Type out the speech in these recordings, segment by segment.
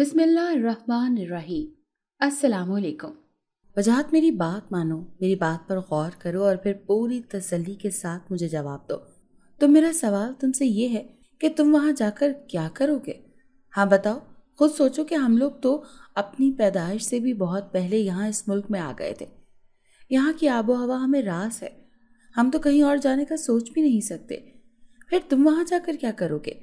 बिस्मिल्लाहिर्रहमानिर्रहीम अस्सलाम वजाहत मेरी बात मानो मेरी बात पर गौर करो और फिर पूरी तसल्ली के साथ मुझे जवाब दो तो मेरा सवाल तुमसे ये है कि तुम वहाँ जाकर क्या करोगे हाँ बताओ खुद सोचो कि हम लोग तो अपनी पैदाइश से भी बहुत पहले यहाँ इस मुल्क में आ गए थे यहाँ की आबो हवा हमें रास है हम तो कहीं और जाने का सोच भी नहीं सकते फिर तुम वहाँ जाकर क्या करोगे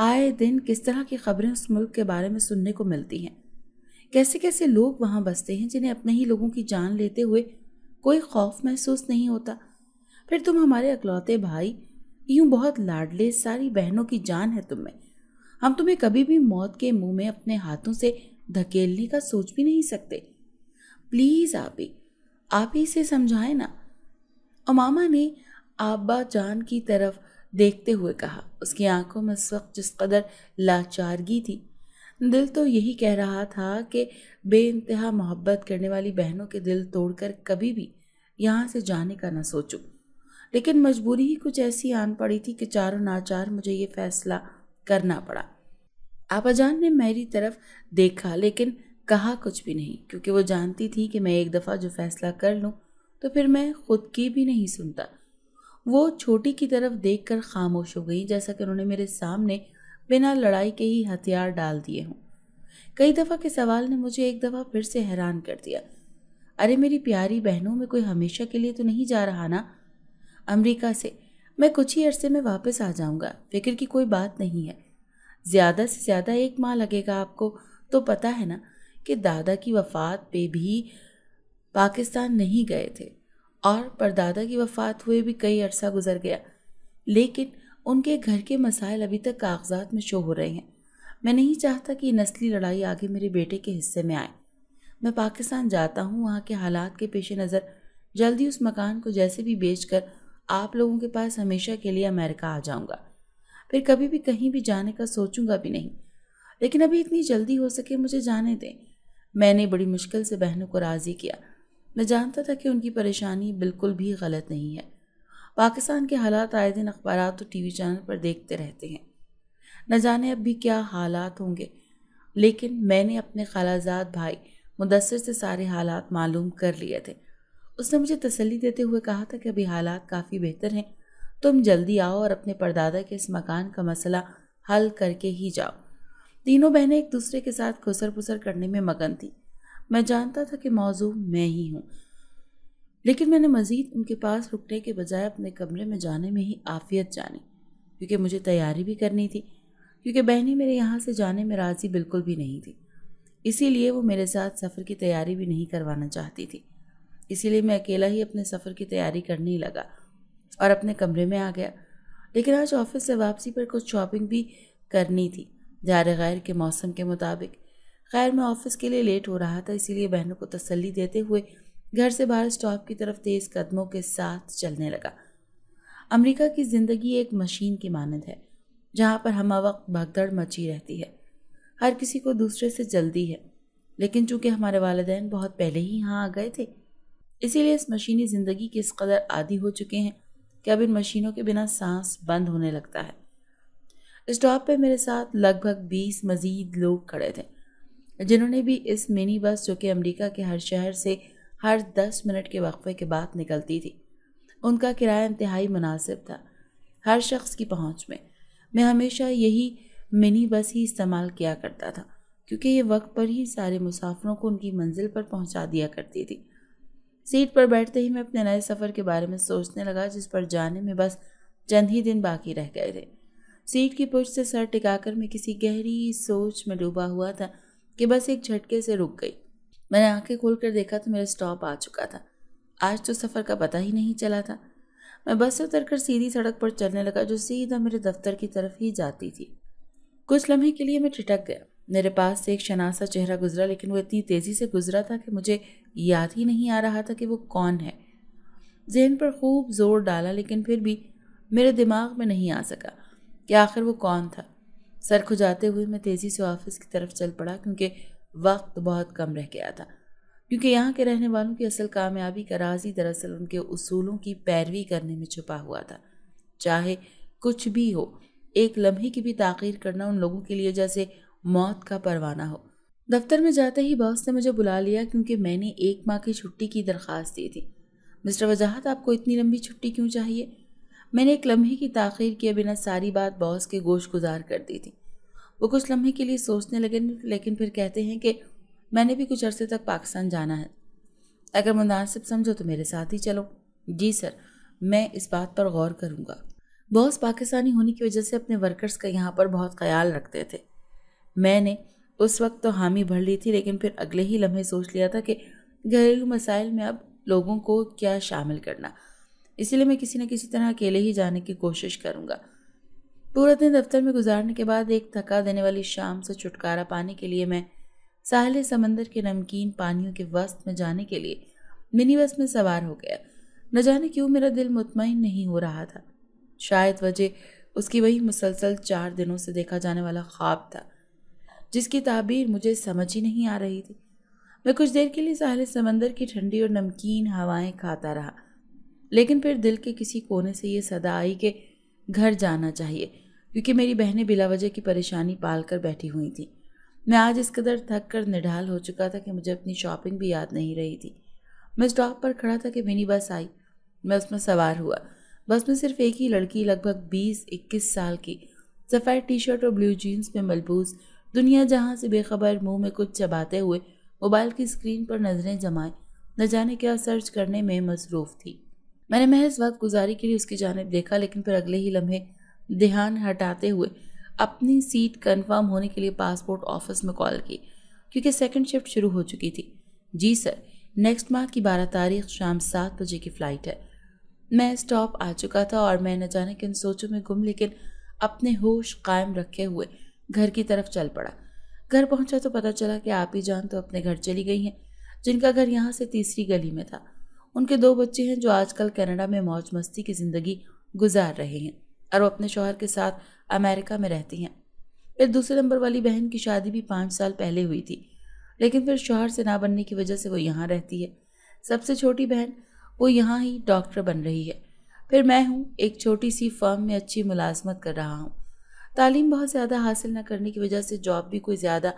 आए दिन किस तरह की खबरें उस मुल्क के बारे में सुनने को मिलती हैं कैसे कैसे लोग वहाँ बसते हैं जिन्हें अपने ही लोगों की जान लेते हुए कोई खौफ महसूस नहीं होता फिर तुम हमारे अकलौते भाई यूं बहुत लाडले सारी बहनों की जान है तुम्हें हम तुम्हें कभी भी मौत के मुंह में अपने हाथों से धकेलने का सोच भी नहीं सकते प्लीज़ आप ही आप ही इसे समझाएं ना अमामा ने आबा जान की तरफ देखते हुए कहा उसकी आंखों में उस वक्त जिस कदर लाचारगी थी दिल तो यही कह रहा था कि बे इंतहा मोहब्बत करने वाली बहनों के दिल तोड़कर कभी भी यहाँ से जाने का ना सोचूं लेकिन मजबूरी ही कुछ ऐसी आन पड़ी थी कि चारों नाचार मुझे ये फैसला करना पड़ा आपाजान ने मेरी तरफ देखा लेकिन कहा कुछ भी नहीं क्योंकि वो जानती थी कि मैं एक दफ़ा जो फैसला कर लूँ तो फिर मैं खुद की भी नहीं सुनता वो छोटी की तरफ देखकर खामोश हो गई जैसा कि उन्होंने मेरे सामने बिना लड़ाई के ही हथियार डाल दिए हों कई दफ़ा के सवाल ने मुझे एक दफ़ा फिर से हैरान कर दिया अरे मेरी प्यारी बहनों में कोई हमेशा के लिए तो नहीं जा रहा ना अमेरिका से मैं कुछ ही अरसे में वापस आ जाऊंगा फिक्र की कोई बात नहीं है ज़्यादा से ज़्यादा एक माह लगेगा आपको तो पता है ना कि दादा की वफात पे भी पाकिस्तान नहीं गए थे और परदादा की वफ़ात हुए भी कई अरसा गुजर गया लेकिन उनके घर के मसाइल अभी तक कागजात में शो हो रहे हैं मैं नहीं चाहता कि नस्ली लड़ाई आगे मेरे बेटे के हिस्से में आए मैं पाकिस्तान जाता हूँ वहाँ के हालात के पेश नज़र जल्दी उस मकान को जैसे भी बेच कर आप लोगों के पास हमेशा के लिए अमेरिका आ जाऊँगा फिर कभी भी कहीं भी जाने का सोचूंगा भी नहीं लेकिन अभी इतनी जल्दी हो सके मुझे जाने दें मैंने बड़ी मुश्किल से बहनों को राज़ी किया मैं जानता था कि उनकी परेशानी बिल्कुल भी गलत नहीं है पाकिस्तान के हालात आए दिन अखबार तो टी वी चैनल पर देखते रहते हैं न जाने अब भी क्या हालात होंगे लेकिन मैंने अपने खालाजाद भाई मुदसर से सारे हालात मालूम कर लिए थे उसने मुझे तसली देते हुए कहा था कि अभी हालात काफ़ी बेहतर हैं तुम जल्दी आओ और अपने परदादा के इस मकान का मसला हल करके ही जाओ तीनों बहनें एक दूसरे के साथ खुसर पुसर करने में मगन थी मैं जानता था कि मौजू मैं ही हूँ लेकिन मैंने मज़ीद उनके पास रुकने के बजाय अपने कमरे में जाने में ही आफियत जानी क्योंकि मुझे तैयारी भी करनी थी क्योंकि बहनी मेरे यहाँ से जाने में राज़ी बिल्कुल भी नहीं थी इसीलिए वो मेरे साथ सफ़र की तैयारी भी नहीं करवाना चाहती थी इसीलिए मैं अकेला ही अपने सफ़र की तैयारी करने ही लगा और अपने कमरे में आ गया लेकिन आज ऑफिस से वापसी पर कुछ शॉपिंग भी करनी थी जार गैर के मौसम के मुताबिक खैर मैं ऑफिस के लिए लेट हो रहा था इसीलिए बहनों को तसल्ली देते हुए घर से बाहर स्टॉप की तरफ तेज़ कदमों के साथ चलने लगा अमेरिका की ज़िंदगी एक मशीन की मानद है जहाँ पर हम वक्त भगदड़ मची रहती है हर किसी को दूसरे से जल्दी है लेकिन चूंकि हमारे वालदेन बहुत पहले ही यहाँ आ गए थे इसीलिए इस मशीनी ज़िंदगी के इस कदर आदि हो चुके हैं कि अब इन मशीनों के बिना सांस बंद होने लगता है स्टॉप पर मेरे साथ लगभग बीस मज़ीद लोग खड़े थे जिन्होंने भी इस मिनी बस जो कि अमेरिका के हर शहर से हर दस मिनट के वक्फे के बाद निकलती थी उनका किराया इंतहाई मुनासिब था हर शख्स की पहुंच में मैं हमेशा यही मिनी बस ही इस्तेमाल किया करता था क्योंकि ये वक्त पर ही सारे मुसाफरों को उनकी मंजिल पर पहुंचा दिया करती थी सीट पर बैठते ही मैं अपने नए सफ़र के बारे में सोचने लगा जिस पर जाने में बस चंद ही दिन बाकी रह गए थे सीट की पुछ से सर टिकाकर मैं किसी गहरी सोच में डूबा हुआ था कि बस एक झटके से रुक गई मैंने आंखें खोल कर देखा तो मेरा स्टॉप आ चुका था आज तो सफ़र का पता ही नहीं चला था मैं बस से उतर कर सीधी सड़क पर चलने लगा जो सीधा मेरे दफ्तर की तरफ ही जाती थी कुछ लम्हे के लिए मैं ठिटक गया मेरे पास से एक शनासा चेहरा गुजरा लेकिन वो इतनी तेज़ी से गुजरा था कि मुझे याद ही नहीं आ रहा था कि वो कौन है जहन पर खूब जोर डाला लेकिन फिर भी मेरे दिमाग में नहीं आ सका कि आखिर वो कौन था सर खुजाते हुए मैं तेज़ी से ऑफिस की तरफ चल पड़ा क्योंकि वक्त बहुत कम रह गया था क्योंकि यहाँ के रहने वालों की असल कामयाबी का राज ही दरअसल उनके उसूलों की पैरवी करने में छुपा हुआ था चाहे कुछ भी हो एक लम्हे की भी ताखीर करना उन लोगों के लिए जैसे मौत का परवाना हो दफ्तर में जाते ही बॉस ने मुझे बुला लिया क्योंकि मैंने एक माह की छुट्टी की दरख्वास्त दी थी मिस्टर वजाहत आपको इतनी लंबी छुट्टी क्यों चाहिए मैंने एक लम्हे की तखिर किए बिना सारी बात बॉस के गोश गुजार कर दी थी वो कुछ लम्हे के लिए सोचने लगे लेकिन फिर कहते हैं कि मैंने भी कुछ अरसे तक पाकिस्तान जाना है अगर मुनासिब समझो तो मेरे साथ ही चलो जी सर मैं इस बात पर गौर करूँगा बॉस पाकिस्तानी होने की वजह से अपने वर्कर्स का यहाँ पर बहुत ख्याल रखते थे मैंने उस वक्त तो हामी भर ली थी लेकिन फिर अगले ही लम्हे सोच लिया था कि घरेलू मसाइल में अब लोगों को क्या शामिल करना इसलिए मैं किसी न किसी तरह अकेले ही जाने की कोशिश करूँगा पूरा दिन दफ्तर में गुजारने के बाद एक थका देने वाली शाम से छुटकारा पाने के लिए मैं साहिल समंदर के नमकीन पानियों के वस्त में जाने के लिए मिनी बस में सवार हो गया न जाने क्यों मेरा दिल मुतमिन नहीं हो रहा था शायद वजह उसकी वही मुसलसल चार दिनों से देखा जाने वाला ख्वाब था जिसकी ताबीर मुझे समझ ही नहीं आ रही थी मैं कुछ देर के लिए साहिल समंदर की ठंडी और नमकीन हवाएं खाता रहा लेकिन फिर दिल के किसी कोने से ये सदा आई कि घर जाना चाहिए क्योंकि मेरी बहनें बिला वजह की परेशानी पाल कर बैठी हुई थी मैं आज इस कदर थक कर निढाल हो चुका था कि मुझे अपनी शॉपिंग भी याद नहीं रही थी मैं स्टॉप पर खड़ा था कि मिनी बस आई मैं उसमें सवार हुआ बस में सिर्फ एक ही लड़की लगभग बीस इक्कीस साल की सफ़ेद टी शर्ट और ब्लू जीन्स में मलबूस दुनिया जहाँ से बेखबर मुंह में कुछ चबाते हुए मोबाइल की स्क्रीन पर नज़रें जमाए न जाने क्या सर्च करने में मसरूफ़ थी मैंने महज वक्त गुजारी के लिए उसकी जानब देखा लेकिन फिर अगले ही लम्हे ध्यान हटाते हुए अपनी सीट कंफर्म होने के लिए पासपोर्ट ऑफिस में कॉल की क्योंकि सेकंड शिफ्ट शुरू हो चुकी थी जी सर नेक्स्ट माह की बारह तारीख शाम सात बजे की फ़्लाइट है मैं स्टॉप आ चुका था और मैं न जाने किन सोचों में गुम लेकिन अपने होश कायम रखे हुए घर की तरफ चल पड़ा घर पहुंचा तो पता चला कि आप ही जान तो अपने घर चली गई हैं जिनका घर यहाँ से तीसरी गली में था उनके दो बच्चे हैं जो आजकल कनाडा में मौज मस्ती की ज़िंदगी गुजार रहे हैं और वो अपने शोहर के साथ अमेरिका में रहती हैं फिर दूसरे नंबर वाली बहन की शादी भी पाँच साल पहले हुई थी लेकिन फिर शोहर से ना बनने की वजह से वो यहाँ रहती है सबसे छोटी बहन वो यहाँ ही डॉक्टर बन रही है फिर मैं हूँ एक छोटी सी फर्म में अच्छी मुलाजमत कर रहा हूँ तालीम बहुत ज़्यादा हासिल न करने की वजह से जॉब भी कोई ज़्यादा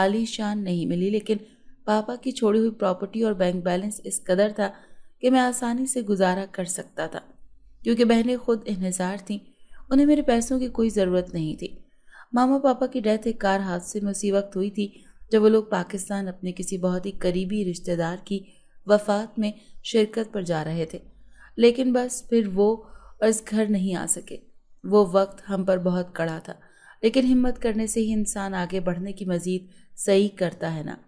आलीशान नहीं मिली लेकिन पापा की छोड़ी हुई प्रॉपर्टी और बैंक बैलेंस इस कदर था कि मैं आसानी से गुजारा कर सकता था क्योंकि बहनें खुद इन्हसार थीं उन्हें मेरे पैसों की कोई ज़रूरत नहीं थी मामा पापा की डेथ एक कार हादसे में उसी वक्त हुई थी जब वो लोग पाकिस्तान अपने किसी बहुत ही करीबी रिश्तेदार की वफात में शिरकत पर जा रहे थे लेकिन बस फिर वो अर्ज घर नहीं आ सके वो वक्त हम पर बहुत कड़ा था लेकिन हिम्मत करने से ही इंसान आगे बढ़ने की मज़ीद सही करता है ना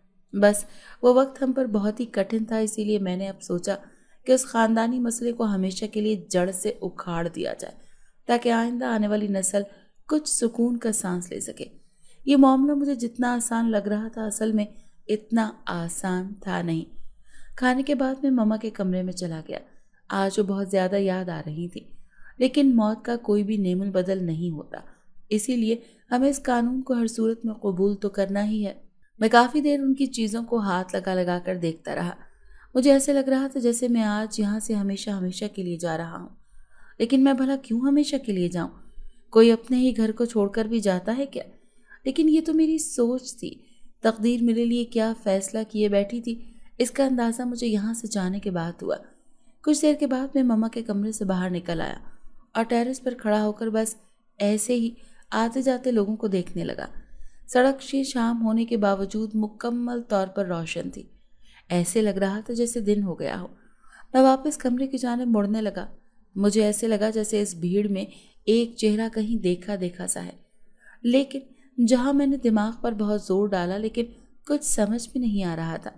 बस वो वक्त हम पर बहुत ही कठिन था इसीलिए मैंने अब सोचा कि उस ख़ानदानी मसले को हमेशा के लिए जड़ से उखाड़ दिया जाए ताकि आइंदा आने वाली नस्ल कुछ सुकून का सांस ले सके ये मामला मुझे जितना आसान लग रहा था असल में इतना आसान था नहीं खाने के बाद मैं ममा के कमरे में चला गया आज वो बहुत ज़्यादा याद आ रही थी लेकिन मौत का कोई भी नेमुल बदल नहीं होता इसीलिए हमें इस कानून को हर सूरत में कबूल तो करना ही है मैं काफ़ी देर उनकी चीज़ों को हाथ लगा लगा कर देखता रहा मुझे ऐसे लग रहा था जैसे मैं आज यहाँ से हमेशा हमेशा के लिए जा रहा हूँ लेकिन मैं भला क्यों हमेशा के लिए जाऊँ कोई अपने ही घर को छोड़कर भी जाता है क्या लेकिन ये तो मेरी सोच थी तकदीर मेरे लिए क्या फ़ैसला किए बैठी थी इसका अंदाज़ा मुझे यहाँ से जाने के बाद हुआ कुछ देर के बाद मैं ममा के कमरे से बाहर निकल आया और टेरेस पर खड़ा होकर बस ऐसे ही आते जाते लोगों को देखने लगा सड़क से शाम होने के बावजूद मुकम्मल तौर पर रोशन थी ऐसे लग रहा था जैसे दिन हो गया हो मैं वापस कमरे की जाने मुड़ने लगा मुझे ऐसे लगा जैसे इस भीड़ में एक चेहरा कहीं देखा देखा सा है लेकिन जहाँ मैंने दिमाग पर बहुत जोर डाला लेकिन कुछ समझ में नहीं आ रहा था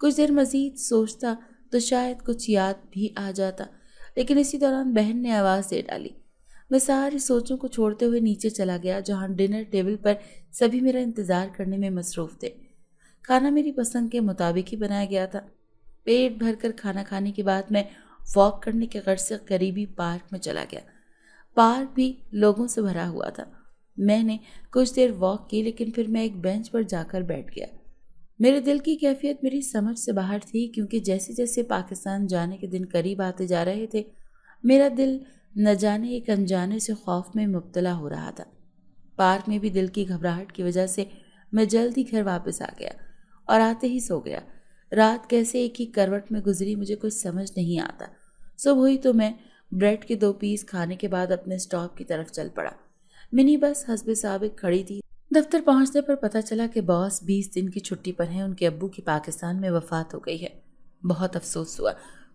कुछ देर मज़ीद सोचता तो शायद कुछ याद भी आ जाता लेकिन इसी दौरान बहन ने आवाज़ दे डाली मैं सारी सोचों को छोड़ते हुए नीचे चला गया जहाँ डिनर टेबल पर सभी मेरा इंतज़ार करने में मसरूफ़ थे खाना मेरी पसंद के मुताबिक ही बनाया गया था पेट भरकर खाना खाने के बाद मैं वॉक करने के गर्ज से करीबी पार्क में चला गया पार्क भी लोगों से भरा हुआ था मैंने कुछ देर वॉक की लेकिन फिर मैं एक बेंच पर जाकर बैठ गया मेरे दिल की कैफियत मेरी समझ से बाहर थी क्योंकि जैसे जैसे पाकिस्तान जाने के दिन करीब आते जा रहे थे मेरा दिल न जाने एक अनजाने से खौफ में मुबतला हो रहा था पार्क में भी दिल की घबराहट की वजह से मैं जल्द ही घर वापस आ गया और आते ही सो गया रात कैसे एक ही करवट में गुजरी मुझे कुछ समझ नहीं आता सुबह हुई तो मैं ब्रेड के दो पीस खाने के बाद अपने स्टॉप की तरफ चल पड़ा मिनी बस हसबे सबक खड़ी थी दफ्तर पहुंचने पर पता चला कि बॉस बीस दिन की छुट्टी पर हैं उनके अब्बू की पाकिस्तान में वफात हो गई है बहुत अफसोस हुआ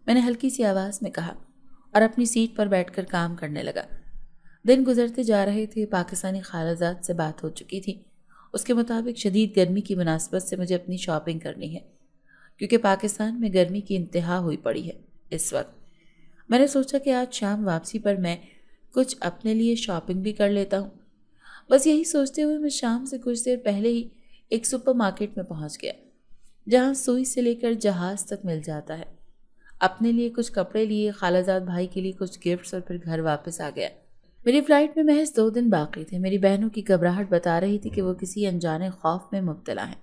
मैंने हल्की सी आवाज़ में कहा और अपनी सीट पर बैठकर काम करने लगा दिन गुजरते जा रहे थे पाकिस्तानी खालाजात से बात हो चुकी थी उसके मुताबिक शदीद गर्मी की मुनासबत से मुझे अपनी शॉपिंग करनी है क्योंकि पाकिस्तान में गर्मी की इंतहा हुई पड़ी है इस वक्त मैंने सोचा कि आज शाम वापसी पर मैं कुछ अपने लिए शॉपिंग भी कर लेता हूँ बस यही सोचते हुए मैं शाम से कुछ देर पहले ही एक सुपरमार्केट में पहुँच गया जहाँ सुई से लेकर जहाज तक मिल जाता है अपने लिए कुछ कपड़े लिए खालाजाद भाई के लिए कुछ गिफ्ट्स और फिर घर वापस आ गया मेरी फ़्लाइट में महज दो दिन बाकी थे मेरी बहनों की घबराहट बता रही थी कि वो किसी अनजाने खौफ में मुबतला हैं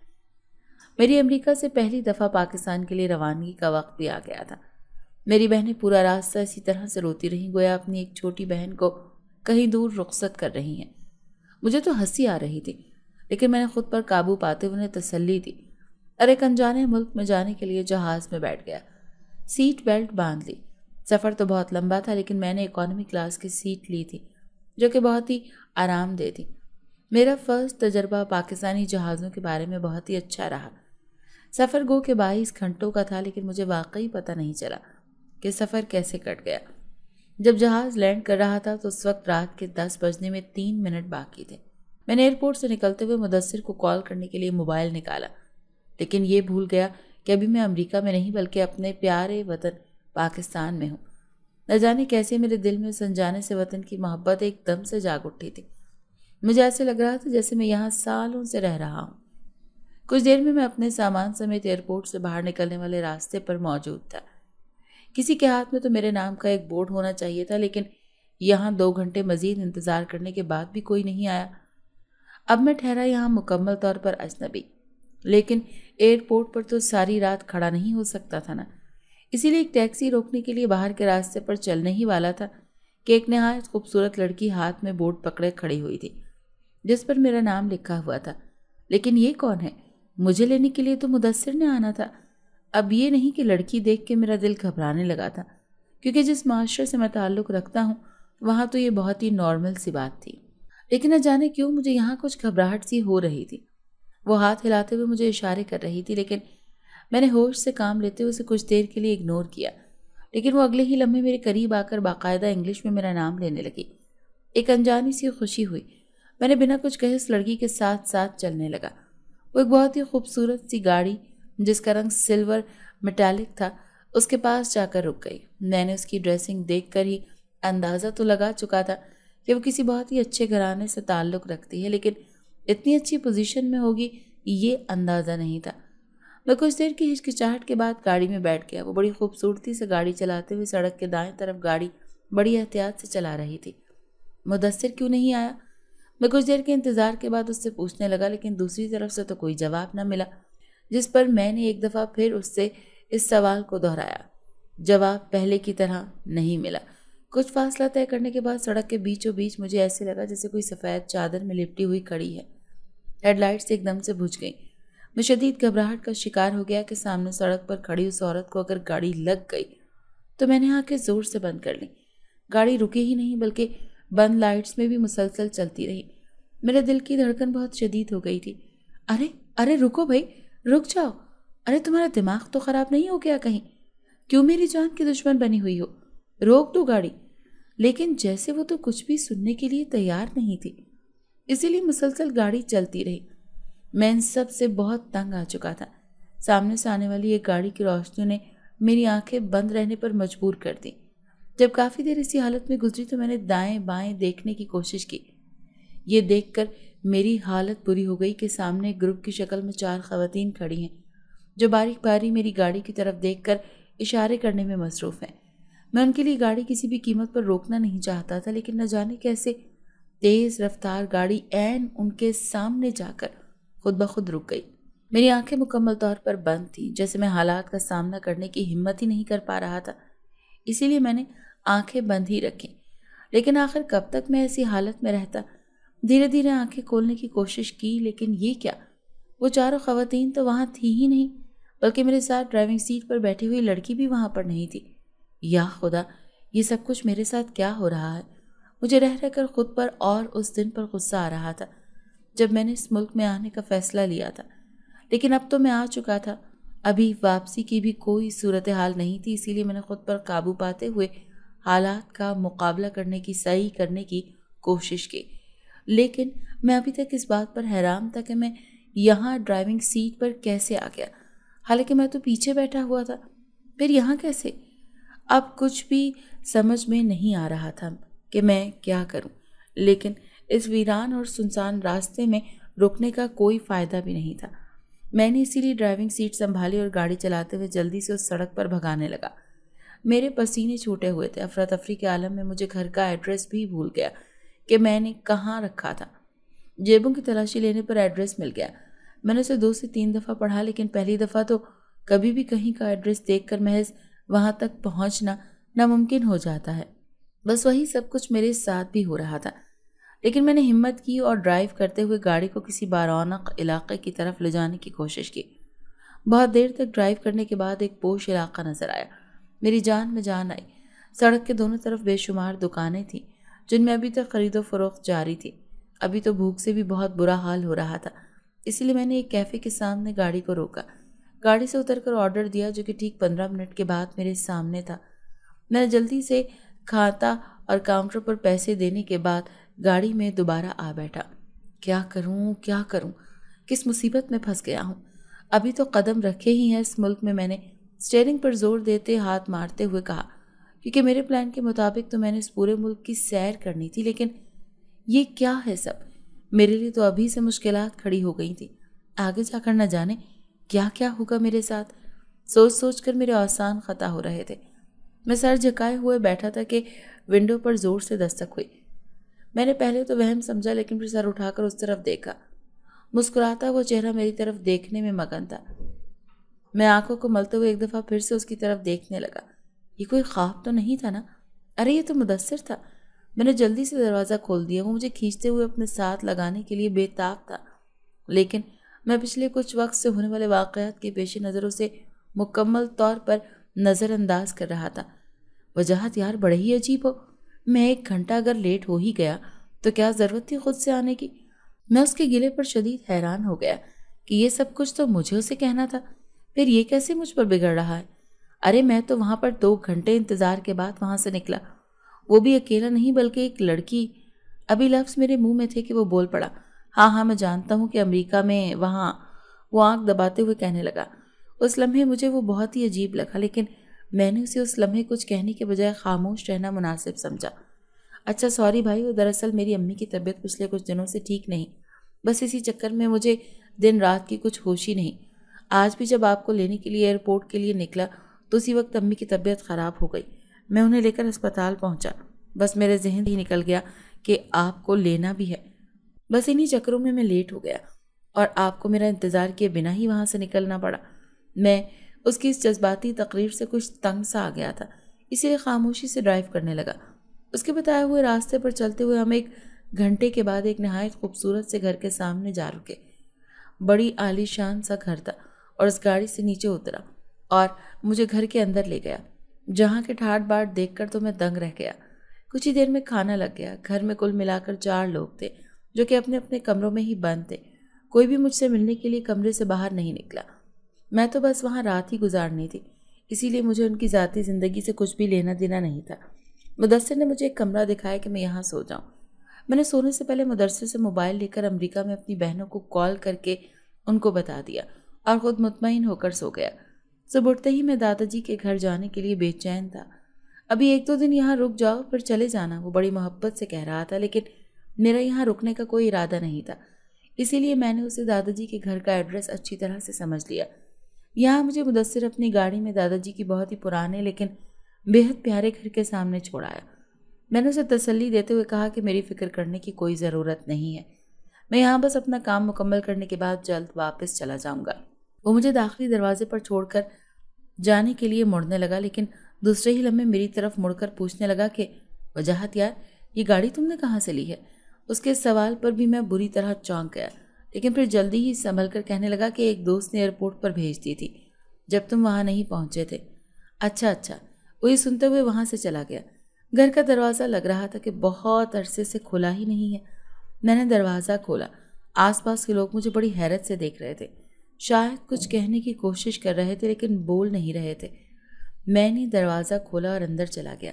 मेरी अमेरिका से पहली दफ़ा पाकिस्तान के लिए रवानगी का वक्त भी आ गया था मेरी बहनें पूरा रास्ता इसी तरह से रोती रहीं गोया अपनी एक छोटी बहन को कहीं दूर रुख्सत कर रही हैं मुझे तो हंसी आ रही थी लेकिन मैंने खुद पर काबू पाते हुए उन्हें तसल्ली दी और एक अनजाने मुल्क में जाने के लिए जहाज़ में बैठ गया सीट बेल्ट बांध ली सफ़र तो बहुत लंबा था लेकिन मैंने इकॉनमी क्लास की सीट ली थी जो कि बहुत ही आरामदेह थी मेरा फर्स्ट तजर्बा पाकिस्तानी जहाज़ों के बारे में बहुत ही अच्छा रहा सफ़र गो के बाईस घंटों का था लेकिन मुझे वाकई पता नहीं चला कि सफ़र कैसे कट गया जब जहाज़ लैंड कर रहा था तो उस वक्त रात के दस बजने में तीन मिनट बाकी थे मैंने एयरपोर्ट से निकलते हुए मुदसर को कॉल करने के लिए मोबाइल निकाला लेकिन ये भूल गया कि अभी मैं अमेरिका में नहीं बल्कि अपने प्यारे वतन पाकिस्तान में हूँ न जाने कैसे मेरे दिल में उस अनजाने से वतन की मोहब्बत एकदम से जाग उठी थी मुझे ऐसे लग रहा था जैसे मैं यहाँ सालों से रह रहा हूँ कुछ देर में मैं अपने सामान समेत एयरपोर्ट से बाहर निकलने वाले रास्ते पर मौजूद था किसी के हाथ में तो मेरे नाम का एक बोर्ड होना चाहिए था लेकिन यहाँ दो घंटे मज़ीद इंतज़ार करने के बाद भी कोई नहीं आया अब मैं ठहरा यहाँ मुकम्मल तौर पर अजनबी लेकिन एयरपोर्ट पर तो सारी रात खड़ा नहीं हो सकता था ना इसीलिए एक टैक्सी रोकने के लिए बाहर के रास्ते पर चलने ही वाला था कि एक नहायत खूबसूरत लड़की हाथ में बोर्ड पकड़े खड़ी हुई थी जिस पर मेरा नाम लिखा हुआ था लेकिन ये कौन है मुझे लेने के लिए तो मुदसर ने आना था अब ये नहीं कि लड़की देख के मेरा दिल घबराने लगा था क्योंकि जिस माशरे से मैं ताल्लुक़ रखता हूँ वहाँ तो ये बहुत ही नॉर्मल सी बात थी लेकिन न जाने क्यों मुझे यहाँ कुछ घबराहट सी हो रही थी वो हाथ हिलाते हुए मुझे इशारे कर रही थी लेकिन मैंने होश से काम लेते हुए उसे कुछ देर के लिए इग्नोर किया लेकिन वो अगले ही लम्हे मेरे करीब आकर बाकायदा इंग्लिश में मेरा नाम लेने लगी एक अनजानी सी खुशी हुई मैंने बिना कुछ कहे उस लड़की के साथ साथ चलने लगा वो एक बहुत ही खूबसूरत सी गाड़ी जिसका रंग सिल्वर मेटालिक था उसके पास जाकर रुक गई मैंने उसकी ड्रेसिंग देख ही अंदाज़ा तो लगा चुका था कि वो किसी बहुत ही अच्छे घराने से ताल्लुक़ रखती है लेकिन इतनी अच्छी पोजीशन में होगी ये अंदाज़ा नहीं था मैं कुछ देर की हिचकिचाहट के बाद गाड़ी में बैठ गया वो बड़ी खूबसूरती से गाड़ी चलाते हुए सड़क के दाएं तरफ गाड़ी बड़ी एहतियात से चला रही थी मुदसर क्यों नहीं आया मैं कुछ देर के इंतज़ार के बाद उससे पूछने लगा लेकिन दूसरी तरफ से तो कोई जवाब ना मिला जिस पर मैंने एक दफ़ा फिर उससे इस सवाल को दोहराया जवाब पहले की तरह नहीं मिला कुछ फासला तय करने के बाद सड़क के बीचों बीच मुझे ऐसे लगा जैसे कोई सफ़ेद चादर में लिपटी हुई खड़ी है हेडलाइट्स एकदम से बुझ गई मैं शदीद घबराहट का शिकार हो गया कि सामने सड़क पर खड़ी उस औरत को अगर गाड़ी लग गई तो मैंने आंखें ज़ोर से बंद कर ली गाड़ी रुकी ही नहीं बल्कि बंद लाइट्स में भी मुसलसल चलती रही मेरे दिल की धड़कन बहुत शदीद हो गई थी अरे अरे रुको भाई रुक जाओ अरे तुम्हारा दिमाग तो ख़राब नहीं हो गया कहीं क्यों मेरी जान की दुश्मन बनी हुई हो रोक दो गाड़ी लेकिन जैसे वो तो कुछ भी सुनने के लिए तैयार नहीं थी इसीलिए मुसलसल गाड़ी चलती रही मैं इन सब से बहुत तंग आ चुका था सामने से आने वाली एक गाड़ी की रोशनी ने मेरी आंखें बंद रहने पर मजबूर कर दी जब काफ़ी देर इसी हालत में गुजरी तो मैंने दाएं बाएं देखने की कोशिश की ये देखकर मेरी हालत बुरी हो गई कि सामने ग्रुप की शक्ल में चार खवतिन खड़ी हैं जो बारीक बारी मेरी गाड़ी की तरफ देख कर इशारे करने में मसरूफ़ हैं मैं उनके लिए गाड़ी किसी भी कीमत पर रोकना नहीं चाहता था लेकिन न जाने कैसे तेज़ रफ्तार गाड़ी एन उनके सामने जाकर खुद ब खुद रुक गई मेरी आंखें मुकम्मल तौर पर बंद थीं जैसे मैं हालात का सामना करने की हिम्मत ही नहीं कर पा रहा था इसीलिए मैंने आंखें बंद ही रखीं लेकिन आखिर कब तक मैं ऐसी हालत में रहता धीरे धीरे आंखें खोलने की कोशिश की लेकिन ये क्या वो चारों खातन तो वहाँ थी ही नहीं बल्कि मेरे साथ ड्राइविंग सीट पर बैठी हुई लड़की भी वहाँ पर नहीं थी या खुदा ये सब कुछ मेरे साथ क्या हो रहा है मुझे रह रहकर खुद पर और उस दिन पर गुस्सा आ रहा था जब मैंने इस मुल्क में आने का फैसला लिया था लेकिन अब तो मैं आ चुका था अभी वापसी की भी कोई सूरत हाल नहीं थी इसीलिए मैंने खुद पर काबू पाते हुए हालात का मुकाबला करने की सही करने की कोशिश की लेकिन मैं अभी तक इस बात पर हैरान था कि मैं यहाँ ड्राइविंग सीट पर कैसे आ गया हालांकि मैं तो पीछे बैठा हुआ था फिर यहाँ कैसे अब कुछ भी समझ में नहीं आ रहा था कि मैं क्या करूँ लेकिन इस वीरान और सुनसान रास्ते में रुकने का कोई फ़ायदा भी नहीं था मैंने इसीलिए ड्राइविंग सीट संभाली और गाड़ी चलाते हुए जल्दी से उस सड़क पर भगाने लगा मेरे पसीने छूटे हुए थे अफरा तफरी के आलम में मुझे घर का एड्रेस भी भूल गया कि मैंने कहाँ रखा था जेबों की तलाशी लेने पर एड्रेस मिल गया मैंने उसे दो से तीन दफ़ा पढ़ा लेकिन पहली दफ़ा तो कभी भी कहीं का एड्रेस देख कर महज वहाँ तक पहुँचना नामुमकिन हो जाता है बस वही सब कुछ मेरे साथ भी हो रहा था लेकिन मैंने हिम्मत की और ड्राइव करते हुए गाड़ी को किसी बारौनक इलाके की तरफ ले जाने की कोशिश की बहुत देर तक ड्राइव करने के बाद एक पोश इलाका नज़र आया मेरी जान में जान आई सड़क के दोनों तरफ बेशुमार दुकानें थीं जिनमें अभी तक ख़रीदो फरोख्त जारी थी अभी तो भूख से भी बहुत बुरा हाल हो रहा था इसलिए मैंने एक कैफ़े के सामने गाड़ी को रोका गाड़ी से उतर कर ऑर्डर दिया जो कि ठीक पंद्रह मिनट के बाद मेरे सामने था मैंने जल्दी से खाता और काउंटर पर पैसे देने के बाद गाड़ी में दोबारा आ बैठा क्या करूं क्या करूं किस मुसीबत में फंस गया हूं अभी तो कदम रखे ही हैं इस मुल्क में मैंने स्टेयरिंग पर जोर देते हाथ मारते हुए कहा क्योंकि मेरे प्लान के मुताबिक तो मैंने इस पूरे मुल्क की सैर करनी थी लेकिन ये क्या है सब मेरे लिए तो अभी से मुश्किल खड़ी हो गई थी आगे जाकर न जाने क्या क्या होगा मेरे साथ सोच सोच कर मेरे आसान ख़ता हो रहे थे मैं सर झकाए हुए बैठा था कि विंडो पर ज़ोर से दस्तक हुई मैंने पहले तो वहम समझा लेकिन फिर सर उठाकर उस तरफ देखा मुस्कुराता वो चेहरा मेरी तरफ देखने में मगन था मैं आंखों को मलते हुए एक दफ़ा फिर से उसकी तरफ देखने लगा ये कोई ख्वाब तो नहीं था ना अरे ये तो मुदसर था मैंने जल्दी से दरवाज़ा खोल दिया वो मुझे खींचते हुए अपने साथ लगाने के लिए बेताब था लेकिन मैं पिछले कुछ वक्त से होने वाले वाक़ात के पेश नज़र उसे मुकम्मल तौर पर नज़रअंदाज कर रहा था वजाहत यार बड़े ही अजीब हो मैं एक घंटा अगर लेट हो ही गया तो क्या ज़रूरत थी खुद से आने की मैं उसके गिले पर शदीद हैरान हो गया कि ये सब कुछ तो मुझे उसे कहना था फिर ये कैसे मुझ पर बिगड़ रहा है अरे मैं तो वहाँ पर दो घंटे इंतज़ार के बाद वहाँ से निकला वो भी अकेला नहीं बल्कि एक लड़की अभी लफ्ज़ मेरे मुंह में थे कि वो बोल पड़ा हाँ हाँ मैं जानता हूँ कि अमेरिका में वहाँ वो आँख दबाते हुए कहने लगा उस लम्हे मुझे वो बहुत ही अजीब लगा लेकिन मैंने उसे उस लम्हे कुछ कहने के बजाय खामोश रहना मुनासिब समझा अच्छा सॉरी भाई वो दरअसल मेरी अम्मी की तबीयत पिछले कुछ दिनों से ठीक नहीं बस इसी चक्कर में मुझे दिन रात की कुछ होशी नहीं आज भी जब आपको लेने के लिए एयरपोर्ट के लिए निकला तो उसी वक्त अम्मी की तबीयत ख़राब हो गई मैं उन्हें लेकर अस्पताल पहुंचा बस मेरे जहन ही निकल गया कि आपको लेना भी है बस इन्हीं चक्करों में मैं लेट हो गया और आपको मेरा इंतज़ार किए बिना ही वहाँ से निकलना पड़ा मैं उसकी इस जज्बाती तकरीर से कुछ तंग सा आ गया था इसीलिए खामोशी से ड्राइव करने लगा उसके बताए हुए रास्ते पर चलते हुए हम एक घंटे के बाद एक नहायत खूबसूरत से घर के सामने जा रुके बड़ी आलीशान सा घर था और उस गाड़ी से नीचे उतरा और मुझे घर के अंदर ले गया जहाँ के ठाट बाट देख कर तो मैं दंग रह गया कुछ ही देर में खाना लग गया घर में कुल मिलाकर चार लोग थे जो कि अपने अपने कमरों में ही बंद थे कोई भी मुझसे मिलने के लिए कमरे से बाहर नहीं निकला मैं तो बस वहाँ रात ही गुजारनी थी इसीलिए मुझे उनकी ज़ाती ज़िंदगी से कुछ भी लेना देना नहीं था मुदस्सर ने मुझे एक कमरा दिखाया कि मैं यहाँ सो जाऊँ मैंने सोने से पहले मदरसे से मोबाइल लेकर अमेरिका में अपनी बहनों को कॉल करके उनको बता दिया और ख़ुद मुतमिन होकर सो गया सुबह उठते ही मैं दादाजी के घर जाने के लिए बेचैन था अभी एक दो दिन यहाँ रुक जाओ फिर चले जाना वो बड़ी मोहब्बत से कह रहा था लेकिन मेरा यहाँ रुकने का कोई इरादा नहीं था इसीलिए मैंने उसे दादाजी के घर का एड्रेस अच्छी तरह से समझ लिया यहाँ मुझे मुदसर अपनी गाड़ी में दादाजी की बहुत ही पुराने लेकिन बेहद प्यारे घर के सामने छोड़ाया मैंने उसे तसल्ली देते हुए कहा कि मेरी फ़िक्र करने की कोई ज़रूरत नहीं है मैं यहाँ बस अपना काम मुकम्मल करने के बाद जल्द वापस चला जाऊँगा वो मुझे दाखिली दरवाजे पर छोड़कर जाने के लिए मुड़ने लगा लेकिन दूसरे ही लम्हे मेरी तरफ मुड़कर पूछने लगा कि वजाहत यार ये गाड़ी तुमने कहाँ से ली है उसके सवाल पर भी मैं बुरी तरह चौंक गया लेकिन फिर जल्दी ही संभल कर कहने लगा कि एक दोस्त ने एयरपोर्ट पर भेज दी थी जब तुम वहाँ नहीं पहुँचे थे अच्छा अच्छा वो ये सुनते हुए वहाँ से चला गया घर का दरवाज़ा लग रहा था कि बहुत अरसे से खुला ही नहीं है मैंने दरवाज़ा खोला आसपास के लोग मुझे बड़ी हैरत से देख रहे थे शायद कुछ कहने की कोशिश कर रहे थे लेकिन बोल नहीं रहे थे मैंने दरवाज़ा खोला और अंदर चला गया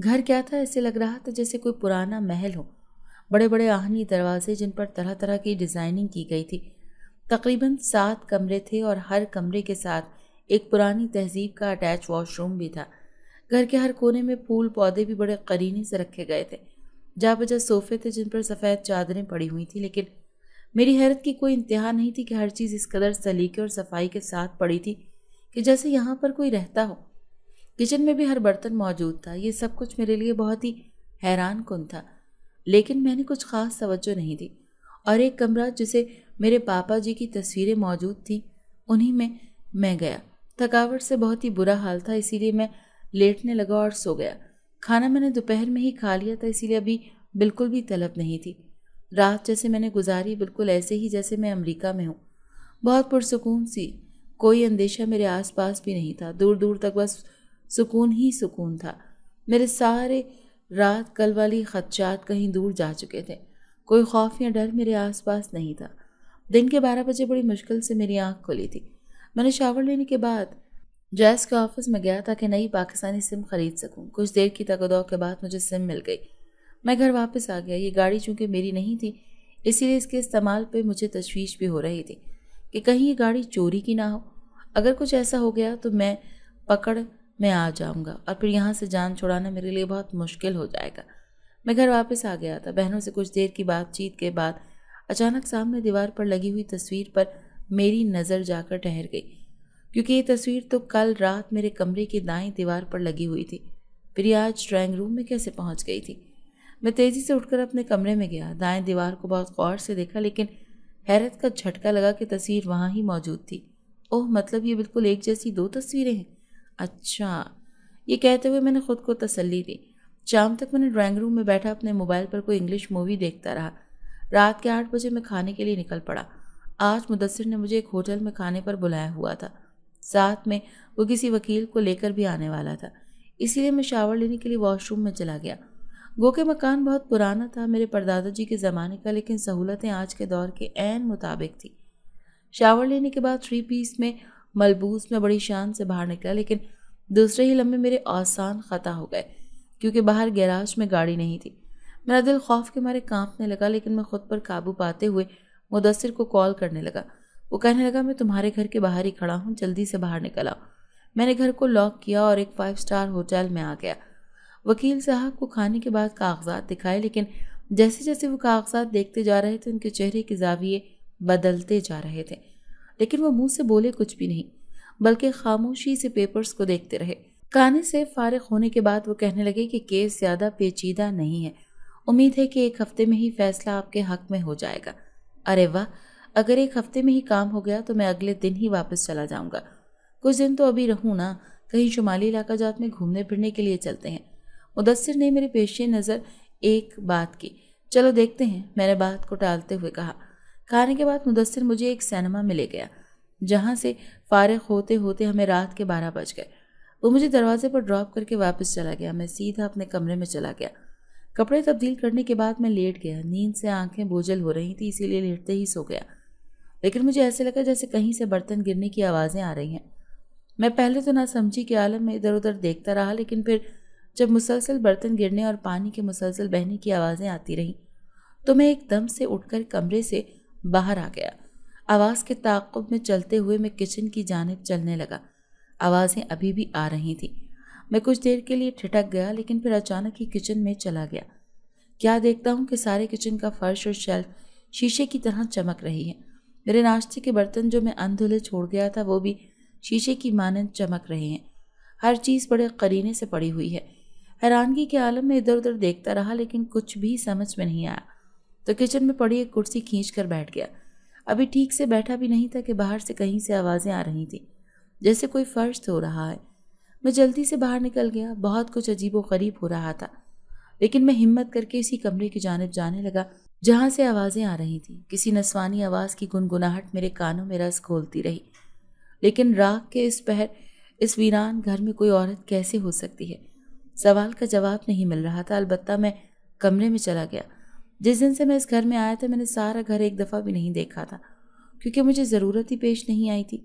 घर क्या था ऐसे लग रहा था जैसे कोई पुराना महल हो बड़े बड़े आहनी दरवाजे जिन पर तरह तरह की डिज़ाइनिंग की गई थी तकरीबन सात कमरे थे और हर कमरे के साथ एक पुरानी तहजीब का अटैच वॉशरूम भी था घर के हर कोने में फूल पौधे भी बड़े करीने से रखे गए थे जा बजा सोफे थे जिन पर सफ़ेद चादरें पड़ी हुई थी लेकिन मेरी हैरत की कोई इंतहा नहीं थी कि हर चीज़ इस कदर सलीके और सफाई के साथ पड़ी थी कि जैसे यहाँ पर कोई रहता हो किचन में भी हर बर्तन मौजूद था ये सब कुछ मेरे लिए बहुत ही हैरान कन था लेकिन मैंने कुछ खास तवज्जो नहीं दी और एक कमरा जिसे मेरे पापा जी की तस्वीरें मौजूद थीं उन्हीं में मैं गया थकावट से बहुत ही बुरा हाल था इसीलिए मैं लेटने लगा और सो गया खाना मैंने दोपहर में ही खा लिया था इसीलिए अभी बिल्कुल भी तलब नहीं थी रात जैसे मैंने गुजारी बिल्कुल ऐसे ही जैसे मैं अमेरिका में हूँ बहुत पुरसकून सी कोई अंदेशा मेरे आसपास भी नहीं था दूर दूर तक बस सुकून ही सुकून था मेरे सारे रात कल वाली खदशात कहीं दूर जा चुके थे कोई खौफ या डर मेरे आसपास नहीं था दिन के बारह बजे बड़ी मुश्किल से मेरी आंख खुली थी मैंने शावर लेने के बाद जैस के ऑफिस में गया ताकि नई पाकिस्तानी सिम खरीद सकूं कुछ देर की तकदौ के बाद मुझे सिम मिल गई मैं घर वापस आ गया ये गाड़ी चूँकि मेरी नहीं थी इसीलिए इसके इस्तेमाल पर मुझे तशवीश भी हो रही थी कि कहीं ये गाड़ी चोरी की ना हो अगर कुछ ऐसा हो गया तो मैं पकड़ मैं आ जाऊँगा और फिर यहाँ से जान छुड़ाना मेरे लिए बहुत मुश्किल हो जाएगा मैं घर वापस आ गया था बहनों से कुछ देर की बातचीत के बाद अचानक सामने दीवार पर लगी हुई तस्वीर पर मेरी नज़र जाकर ठहर गई क्योंकि ये तस्वीर तो कल रात मेरे कमरे की दाएं दीवार पर लगी हुई थी फिर आज ड्राइंग रूम में कैसे पहुंच गई थी मैं तेज़ी से उठकर अपने कमरे में गया दाएं दीवार को बहुत गौर से देखा लेकिन हैरत का झटका लगा कि तस्वीर वहाँ ही मौजूद थी ओह मतलब ये बिल्कुल एक जैसी दो तस्वीरें हैं अच्छा ये कहते हुए मैंने ख़ुद को तसल्ली दी शाम तक मैंने ड्राइंग रूम में बैठा अपने मोबाइल पर कोई इंग्लिश मूवी देखता रहा रात के आठ बजे मैं खाने के लिए निकल पड़ा आज मुदसर ने मुझे एक होटल में खाने पर बुलाया हुआ था साथ में वो किसी वकील को लेकर भी आने वाला था इसीलिए मैं शावर लेने के लिए वॉशरूम में चला गया गो के मकान बहुत पुराना था मेरे परदादा जी के ज़माने का लेकिन सहूलतें आज के दौर के एन मुताबिक थी शावर लेने के बाद थ्री पीस में मलबूस में बड़ी शान से बाहर निकला लेकिन दूसरे ही लम्बे मेरे आसान ख़ता हो गए क्योंकि बाहर गैराज में गाड़ी नहीं थी मेरा दिल खौफ के मारे कांपने लगा लेकिन मैं खुद पर काबू पाते हुए मुदसर को कॉल करने लगा वो कहने लगा मैं तुम्हारे घर के बाहर ही खड़ा हूँ जल्दी से बाहर निकला मैंने घर को लॉक किया और एक फाइव स्टार होटल में आ गया वकील साहब को खाने के बाद कागजात दिखाए लेकिन जैसे जैसे वो कागजात देखते जा रहे थे उनके चेहरे के जाविये बदलते जा रहे थे लेकिन वो मुंह से बोले कुछ भी नहीं बल्कि खामोशी से पेपर्स को देखते रहे काने से फारिग होने के बाद वो कहने लगे कि केस ज़्यादा पेचीदा नहीं है उम्मीद है कि एक हफ्ते में ही फैसला आपके हक में हो जाएगा अरे वाह अगर एक हफ्ते में ही काम हो गया तो मैं अगले दिन ही वापस चला जाऊंगा कुछ दिन तो अभी रहूँ ना कहीं शुमाली इलाका जात में घूमने फिरने के लिए चलते हैं मुदस्सिर ने मेरे पेशे नज़र एक बात की चलो देखते हैं मैंने बात को टालते हुए कहा खाने के बाद मुदस्सर मुझे एक सिनेमा में ले गया जहाँ से फारग होते होते हमें रात के बारह बज गए वो मुझे दरवाजे पर ड्रॉप करके वापस चला गया मैं सीधा अपने कमरे में चला गया कपड़े तब्दील करने के बाद मैं लेट गया नींद से आंखें बोझल हो रही थी इसीलिए लेटते ही सो गया लेकिन मुझे ऐसे लगा जैसे कहीं से बर्तन गिरने की आवाज़ें आ रही हैं मैं पहले तो ना समझी कि आलम में इधर उधर देखता रहा लेकिन फिर जब मुसलसल बर्तन गिरने और पानी के मुसलसल बहने की आवाज़ें आती रहीं तो मैं एकदम से उठकर कमरे से बाहर आ गया आवाज़ के ताक़ुब में चलते हुए मैं किचन की जानब चलने लगा आवाज़ें अभी भी आ रही थी मैं कुछ देर के लिए ठिठक गया लेकिन फिर अचानक ही किचन में चला गया क्या देखता हूँ कि सारे किचन का फर्श और शेल्फ शीशे की तरह चमक रही है मेरे नाश्ते के बर्तन जो मैं अंधुले छोड़ गया था वो भी शीशे की मानंद चमक रहे हैं हर चीज़ बड़े करीने से पड़ी हुई है हैरानगी के आलम में इधर उधर देखता रहा लेकिन कुछ भी समझ में नहीं आया तो किचन में पड़ी एक कुर्सी खींच कर बैठ गया अभी ठीक से बैठा भी नहीं था कि बाहर से कहीं से आवाज़ें आ रही थी जैसे कोई फर्श तो हो रहा है मैं जल्दी से बाहर निकल गया बहुत कुछ अजीब व गरीब हो रहा था लेकिन मैं हिम्मत करके इसी कमरे की जानब जाने लगा जहाँ से आवाज़ें आ रही थी किसी नस्वानी आवाज़ की गुनगुनाहट मेरे कानों में रस घोलती रही लेकिन राग के इस पहर इस वीरान घर में कोई औरत कैसे हो सकती है सवाल का जवाब नहीं मिल रहा था अलबत्ता मैं कमरे में चला गया जिस दिन से मैं इस घर में आया था मैंने सारा घर एक दफ़ा भी नहीं देखा था क्योंकि मुझे ज़रूरत ही पेश नहीं आई थी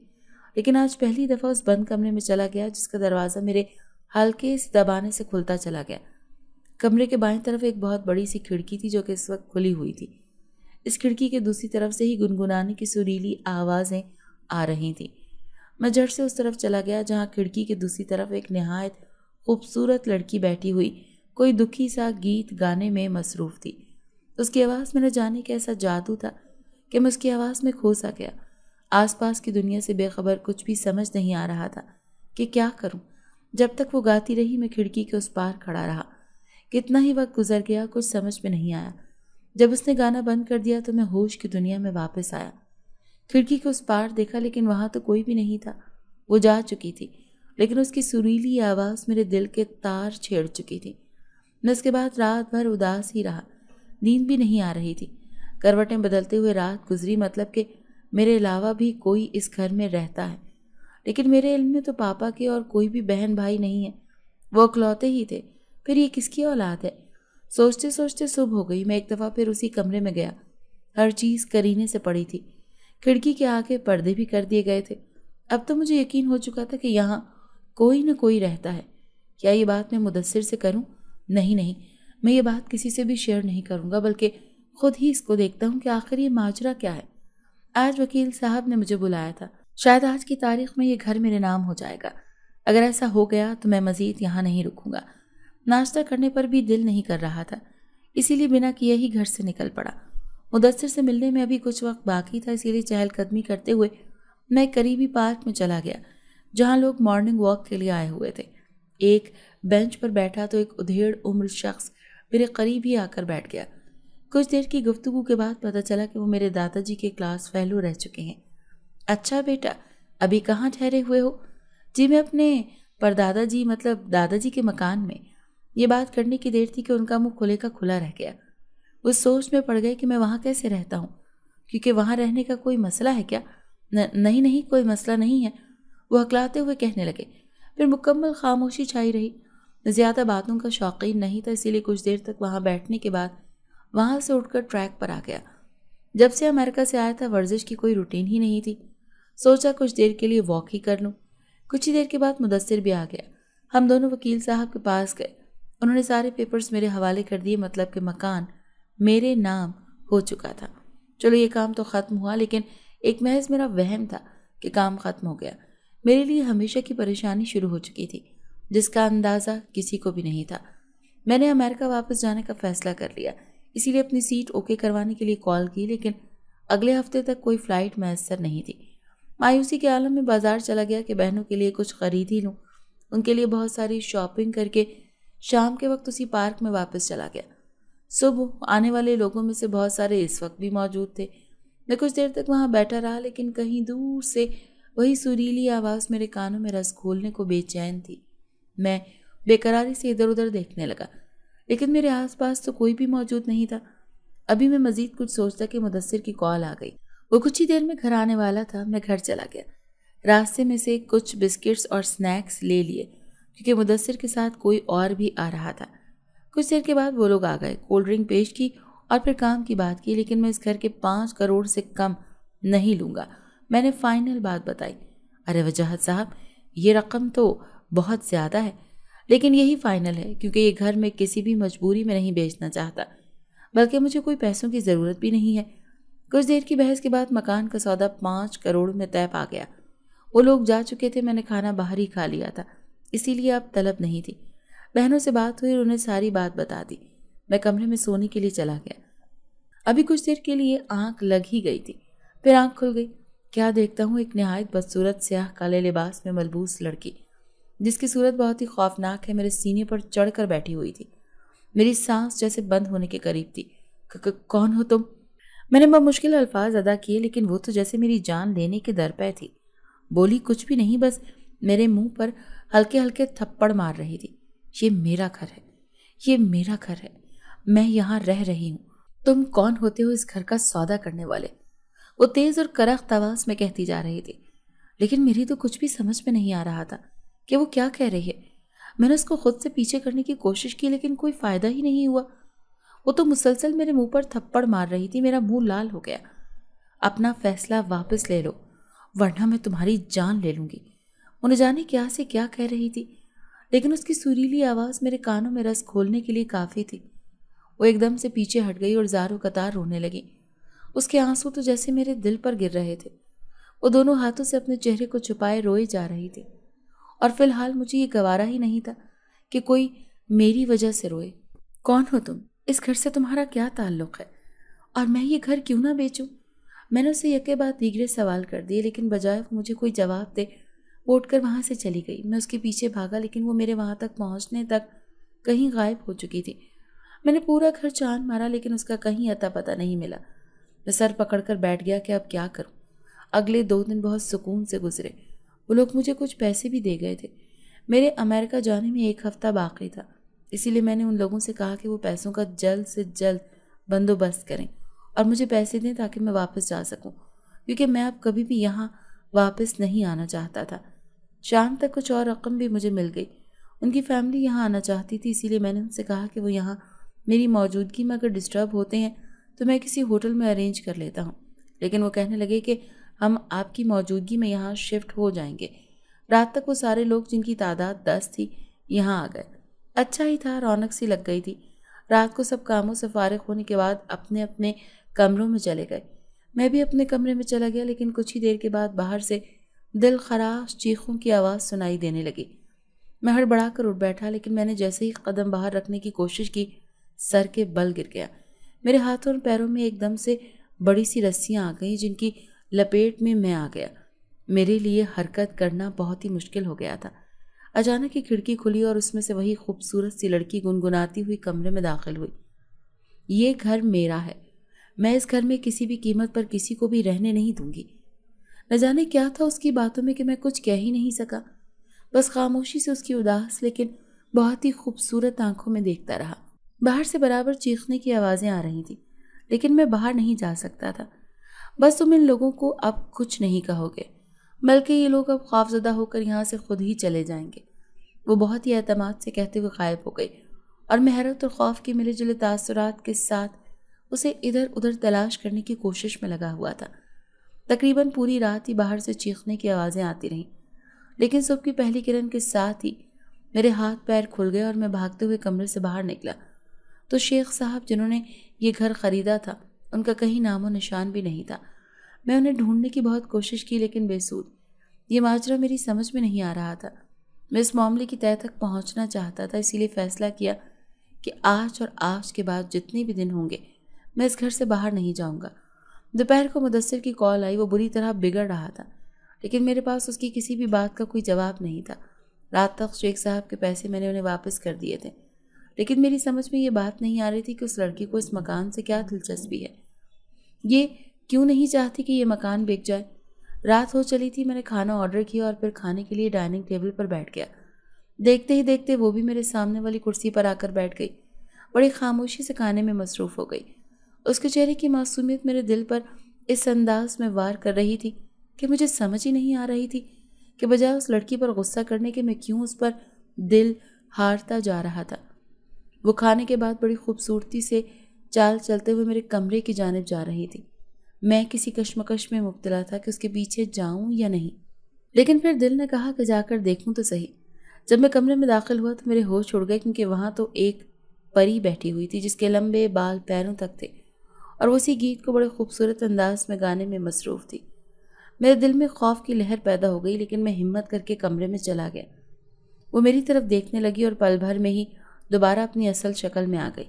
लेकिन आज पहली दफ़ा उस बंद कमरे में चला गया जिसका दरवाज़ा मेरे हल्के से दबाने से खुलता चला गया कमरे के बाएं तरफ एक बहुत बड़ी सी खिड़की थी जो कि इस वक्त खुली हुई थी इस खिड़की के दूसरी तरफ से ही गुनगुनाने की सुरीली आवाज़ें आ रही थीं मैं झट से उस तरफ चला गया जहाँ खिड़की के दूसरी तरफ एक नहायत खूबसूरत लड़की बैठी हुई कोई दुखी सा गीत गाने में मसरूफ़ थी उसकी आवाज़ में न जाने कैसा जादू था कि मैं उसकी आवाज़ में खो सा गया आसपास की दुनिया से बेखबर कुछ भी समझ नहीं आ रहा था कि क्या करूं जब तक वो गाती रही मैं खिड़की के उस पार खड़ा रहा कितना ही वक्त गुजर गया कुछ समझ में नहीं आया जब उसने गाना बंद कर दिया तो मैं होश की दुनिया में वापस आया खिड़की के उस पार देखा लेकिन वहाँ तो कोई भी नहीं था वो जा चुकी थी लेकिन उसकी सुरीली आवाज़ मेरे दिल के तार छेड़ चुकी थी मैं उसके बाद रात भर उदास ही रहा नींद भी नहीं आ रही थी करवटें बदलते हुए रात गुजरी मतलब कि मेरे अलावा भी कोई इस घर में रहता है लेकिन मेरे इल्म में तो पापा के और कोई भी बहन भाई नहीं है वो अकलौते ही थे फिर ये किसकी औलाद है सोचते सोचते सुबह हो गई मैं एक दफ़ा फिर उसी कमरे में गया हर चीज़ करीने से पड़ी थी खिड़की के आगे पर्दे भी कर दिए गए थे अब तो मुझे यकीन हो चुका था कि यहाँ कोई ना कोई रहता है क्या ये बात मैं मुदसर से करूँ नहीं नहीं मैं ये बात किसी से भी शेयर नहीं करूँगा बल्कि खुद ही इसको देखता हूँ कि आखिर ये माजरा क्या है आज वकील साहब ने मुझे बुलाया था शायद आज की तारीख में ये घर मेरे नाम हो जाएगा अगर ऐसा हो गया तो मैं मज़ीद यहाँ नहीं रुकूँगा नाश्ता करने पर भी दिल नहीं कर रहा था इसीलिए बिना किए ही घर से निकल पड़ा मुदसर से मिलने में अभी कुछ वक्त बाकी था इसीलिए चहलकदमी करते हुए मैं करीबी पार्क में चला गया जहाँ लोग मॉर्निंग वॉक के लिए आए हुए थे एक बेंच पर बैठा तो एक उधेड़ उम्र शख्स मेरे करीब ही आकर बैठ गया कुछ देर की गुफ्तगु के बाद पता चला कि वो मेरे दादाजी के क्लास फैलू रह चुके हैं अच्छा बेटा अभी कहाँ ठहरे हुए हो जी मैं अपने परदादा जी मतलब दादाजी के मकान में ये बात करने की देर थी कि उनका मुंह खुले का खुला रह गया उस सोच में पड़ गए कि मैं वहाँ कैसे रहता हूँ क्योंकि वहाँ रहने का कोई मसला है क्या न, नहीं नहीं कोई मसला नहीं है वो हकलाते हुए कहने लगे फिर मुकम्मल खामोशी छाई रही ज़्यादा बातों का शौकीन नहीं था इसीलिए कुछ देर तक वहाँ बैठने के बाद वहाँ से उठकर ट्रैक पर आ गया जब से अमेरिका से आया था वर्जिश की कोई रूटीन ही नहीं थी सोचा कुछ देर के लिए वॉक ही कर लूँ कुछ ही देर के बाद मुदसर भी आ गया हम दोनों वकील साहब के पास गए उन्होंने सारे पेपर्स मेरे हवाले कर दिए मतलब कि मकान मेरे नाम हो चुका था चलो ये काम तो ख़त्म हुआ लेकिन एक महज मेरा वहम था कि काम ख़त्म हो गया मेरे लिए हमेशा की परेशानी शुरू हो चुकी थी जिसका अंदाज़ा किसी को भी नहीं था मैंने अमेरिका वापस जाने का फ़ैसला कर लिया इसीलिए अपनी सीट ओके करवाने के लिए कॉल की लेकिन अगले हफ्ते तक कोई फ़्लाइट मैसर नहीं थी मायूसी के आलम में बाज़ार चला गया कि बहनों के लिए कुछ ख़रीद ही लूँ उनके लिए बहुत सारी शॉपिंग करके शाम के वक्त उसी पार्क में वापस चला गया सुबह आने वाले लोगों में से बहुत सारे इस वक्त भी मौजूद थे मैं कुछ देर तक वहाँ बैठा रहा लेकिन कहीं दूर से वही सुरीली आवाज़ मेरे कानों में रस खोलने को बेचैन थी मैं बेकरारी से इधर उधर देखने लगा लेकिन मेरे आसपास तो कोई भी मौजूद नहीं था अभी मैं मज़ीद कुछ सोचता कि मुदसर की कॉल आ गई वो कुछ ही देर में घर आने वाला था मैं घर चला गया रास्ते में से कुछ बिस्किट्स और स्नैक्स ले लिए क्योंकि मुदसर के साथ कोई और भी आ रहा था कुछ देर के बाद वो लोग आ गए कोल्ड ड्रिंक पेश की और फिर काम की बात की लेकिन मैं इस घर के पाँच करोड़ से कम नहीं लूँगा मैंने फाइनल बात बताई अरे वजाहत साहब ये रकम तो बहुत ज़्यादा है लेकिन यही फाइनल है क्योंकि ये घर मैं किसी भी मजबूरी में नहीं बेचना चाहता बल्कि मुझे कोई पैसों की ज़रूरत भी नहीं है कुछ देर की बहस के बाद मकान का सौदा पाँच करोड़ में तय पा गया वो लोग जा चुके थे मैंने खाना बाहर ही खा लिया था इसीलिए अब तलब नहीं थी बहनों से बात हुई और उन्हें सारी बात बता दी मैं कमरे में सोने के लिए चला गया अभी कुछ देर के लिए आंख लग ही गई थी फिर आंख खुल गई क्या देखता हूँ एक नहायत बदसूरत स्याह काले लिबास में मलबूस लड़की जिसकी सूरत बहुत ही खौफनाक है मेरे सीने पर चढ़कर बैठी हुई थी मेरी सांस जैसे बंद होने के करीब थी कौन हो तुम मैंने बहुत मुश्किल अल्फाज अदा किए लेकिन वो तो जैसे मेरी जान लेने के दर पे थी बोली कुछ भी नहीं बस मेरे मुंह पर हल्के हल्के थप्पड़ मार रही थी ये मेरा घर है ये मेरा घर है मैं यहाँ रह रही हूँ तुम कौन होते हो इस घर का सौदा करने वाले वो तेज़ और करख्त आवाज़ में कहती जा रही थी लेकिन मेरी तो कुछ भी समझ में नहीं आ रहा था कि वो क्या कह रही है मैंने उसको खुद से पीछे करने की कोशिश की लेकिन कोई फ़ायदा ही नहीं हुआ वो तो मुसलसल मेरे मुंह पर थप्पड़ मार रही थी मेरा मुंह लाल हो गया अपना फैसला वापस ले लो वरना मैं तुम्हारी जान ले लूँगी उन्हें जाने क्या से क्या कह रही थी लेकिन उसकी सुरीली आवाज़ मेरे कानों में रस खोलने के लिए काफ़ी थी वो एकदम से पीछे हट गई और जारो कतार रोने लगी उसके आंसू तो जैसे मेरे दिल पर गिर रहे थे वो दोनों हाथों से अपने चेहरे को छुपाए रोए जा रही थी और फिलहाल मुझे ये गवारा ही नहीं था कि कोई मेरी वजह से रोए कौन हो तुम इस घर से तुम्हारा क्या ताल्लुक़ है और मैं ये घर क्यों ना बेचूं मैंने उसे यके बाद दीगरे सवाल कर दिए लेकिन बजाय वो मुझे कोई जवाब दे वो उठकर वहाँ से चली गई मैं उसके पीछे भागा लेकिन वो मेरे वहाँ तक पहुँचने तक कहीं गायब हो चुकी थी मैंने पूरा घर चांद मारा लेकिन उसका कहीं अता पता नहीं मिला मैं सर पकड़कर बैठ गया कि अब क्या करूं अगले दो दिन बहुत सुकून से गुजरे वो लोग मुझे कुछ पैसे भी दे गए थे मेरे अमेरिका जाने में एक हफ़्ता बाकी था इसीलिए मैंने उन लोगों से कहा कि वो पैसों का जल्द से जल्द बंदोबस्त करें और मुझे पैसे दें ताकि मैं वापस जा सकूं क्योंकि मैं अब कभी भी यहाँ वापस नहीं आना चाहता था शाम तक कुछ और रकम भी मुझे मिल गई उनकी फैमिली यहाँ आना चाहती थी इसीलिए मैंने उनसे कहा कि वो यहाँ मेरी मौजूदगी में अगर डिस्टर्ब होते हैं तो मैं किसी होटल में अरेंज कर लेता हूँ लेकिन वो कहने लगे कि हम आपकी मौजूदगी में यहाँ शिफ्ट हो जाएंगे रात तक वो सारे लोग जिनकी तादाद दस थी यहाँ आ गए अच्छा ही था रौनक सी लग गई थी रात को सब कामों से फारग होने के बाद अपने अपने कमरों में चले गए मैं भी अपने कमरे में चला गया लेकिन कुछ ही देर के बाद बाहर से दिल खराश चीखों की आवाज़ सुनाई देने लगी मैं हड़बड़ा कर उठ बैठा लेकिन मैंने जैसे ही कदम बाहर रखने की कोशिश की सर के बल गिर गया मेरे हाथों और पैरों में एकदम से बड़ी सी रस्सियाँ आ गई जिनकी लपेट में मैं आ गया मेरे लिए हरकत करना बहुत ही मुश्किल हो गया था अचानक ही खिड़की खुली और उसमें से वही खूबसूरत सी लड़की गुनगुनाती हुई कमरे में दाखिल हुई ये घर मेरा है मैं इस घर में किसी भी कीमत पर किसी को भी रहने नहीं दूंगी न जाने क्या था उसकी बातों में कि मैं कुछ कह ही नहीं सका बस खामोशी से उसकी उदास लेकिन बहुत ही खूबसूरत आंखों में देखता रहा बाहर से बराबर चीखने की आवाज़ें आ रही थी लेकिन मैं बाहर नहीं जा सकता था बस तुम इन लोगों को अब कुछ नहीं कहोगे बल्कि ये लोग अब खौफजदा होकर यहाँ से खुद ही चले जाएंगे वो बहुत ही अहतमाद से कहते हुए गायब हो गई और मेहरत और खौफ के मिले जुले तासरात के साथ उसे इधर उधर तलाश करने की कोशिश में लगा हुआ था तकरीबन पूरी रात ही बाहर से चीखने की आवाज़ें आती रहीं लेकिन सुबह की पहली किरण के साथ ही मेरे हाथ पैर खुल गए और मैं भागते हुए कमरे से बाहर निकला तो शेख साहब जिन्होंने ये घर ख़रीदा था उनका कहीं नामो निशान भी नहीं था मैं उन्हें ढूंढने की बहुत कोशिश की लेकिन बेसूद ये माजरा मेरी समझ में नहीं आ रहा था मैं इस मामले की तय तक पहुंचना चाहता था इसीलिए फैसला किया कि आज और आज के बाद जितने भी दिन होंगे मैं इस घर से बाहर नहीं जाऊंगा दोपहर को मुदसर की कॉल आई वो बुरी तरह बिगड़ रहा था लेकिन मेरे पास उसकी किसी भी बात का कोई जवाब नहीं था रात तक शेख साहब के पैसे मैंने उन्हें वापस कर दिए थे लेकिन मेरी समझ में ये बात नहीं आ रही थी कि उस लड़की को इस मकान से क्या दिलचस्पी है ये क्यों नहीं चाहती कि ये मकान बिक जाए रात हो चली थी मैंने खाना ऑर्डर किया और फिर खाने के लिए डाइनिंग टेबल पर बैठ गया देखते ही देखते वो भी मेरे सामने वाली कुर्सी पर आकर बैठ गई बड़ी खामोशी से खाने में मसरूफ़ हो गई उसके चेहरे की मासूमियत मेरे दिल पर इस अंदाज में वार कर रही थी कि मुझे समझ ही नहीं आ रही थी कि बजाय उस लड़की पर गुस्सा करने के मैं क्यों उस पर दिल हारता जा रहा था वो खाने के बाद बड़ी खूबसूरती से चाल चलते हुए मेरे कमरे की जानब जा रही थी मैं किसी कश्मकश में मुबतला था कि उसके पीछे जाऊं या नहीं लेकिन फिर दिल ने कहा कि जाकर देखूं तो सही जब मैं कमरे में दाखिल हुआ तो मेरे होश छुड़ गए क्योंकि वहाँ तो एक परी बैठी हुई थी जिसके लंबे बाल पैरों तक थे और वो उसी गीत को बड़े खूबसूरत अंदाज में गाने में मसरूफ़ थी मेरे दिल में खौफ की लहर पैदा हो गई लेकिन मैं हिम्मत करके कमरे में चला गया वो मेरी तरफ देखने लगी और पल भर में ही दोबारा अपनी असल शक्ल में आ गई